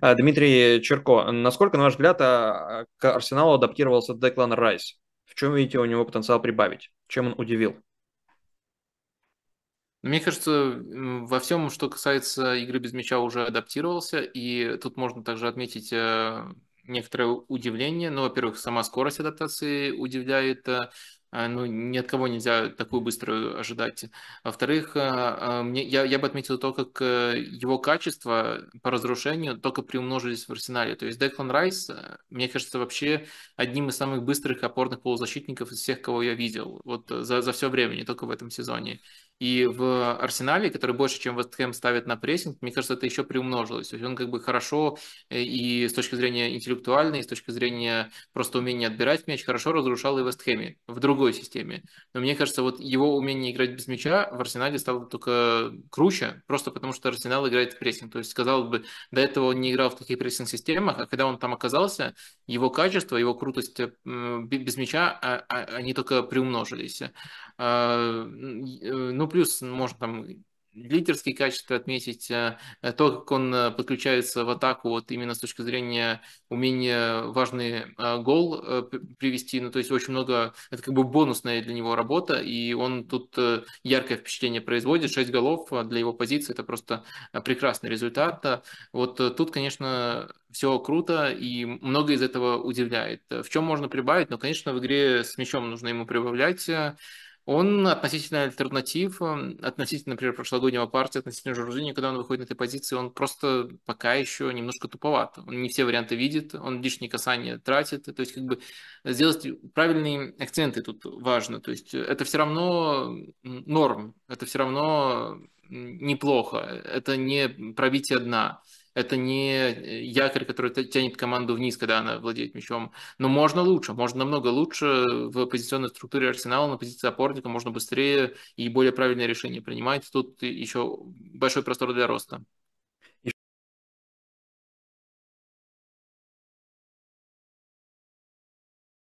Э, Дмитрий Черко, насколько, на ваш взгляд, э, к Арсеналу адаптировался Деклан Райс? В чем видите у него потенциал прибавить? Чем он удивил? Мне кажется, во всем, что касается игры без мяча, уже адаптировался. И тут можно также отметить э, некоторое удивление. Ну, во-первых, сама скорость адаптации удивляет. А, ну, ни от кого нельзя такую быструю ожидать. Во-вторых, а, а, мне, я, я бы отметил то, как э, его качество по разрушению только приумножились в арсенале. То есть Деклан Райс, э, мне кажется, вообще одним из самых быстрых опорных полузащитников из всех, кого я видел вот за, за все время, не только в этом сезоне. И в Арсенале, который больше, чем Вестхэм ставит на прессинг, мне кажется, это еще приумножилось. То есть он как бы хорошо э, и с точки зрения интеллектуальной, и с точки зрения просто умения отбирать мяч, хорошо разрушал и Вестхэме в другой системе. Но мне кажется, вот его умение играть без мяча в Арсенале стало только круче, просто потому что Арсенал играет в прессинг. То есть, казалось бы, до этого он не играл в таких прессинг-системах, а когда он там оказался, его качество, его крутость э, без мяча, а, а, они только приумножились. А, э, ну, ну, плюс можно там лидерские качества отметить, а, а то, как он а, подключается в атаку вот именно с точки зрения умения важный гол э, привести, ну то есть очень много, это как бы бонусная для него работа, и он тут э, яркое впечатление производит, 6 голов для его позиции, это просто прекрасный результат. Вот э, тут, конечно, все круто, и много из этого удивляет. В чем можно прибавить? Ну, конечно, в игре с мячом нужно ему прибавлять, он относительно альтернатив, эм, относительно, например, прошлогоднего партии, относительно Жоржини, когда он выходит на этой позиции, он просто пока еще немножко туповат. Он не все варианты видит, он лишние касания тратит. То есть, как бы сделать правильные акценты тут важно. То есть, это все равно норм, это все равно неплохо, это не пробитие дна это не э, якорь, который тянет команду вниз, когда она владеет мячом. Но можно лучше, можно намного лучше в позиционной структуре Арсенала на позиции опорника, можно быстрее и более правильное решение принимать. Тут еще большой простор для роста.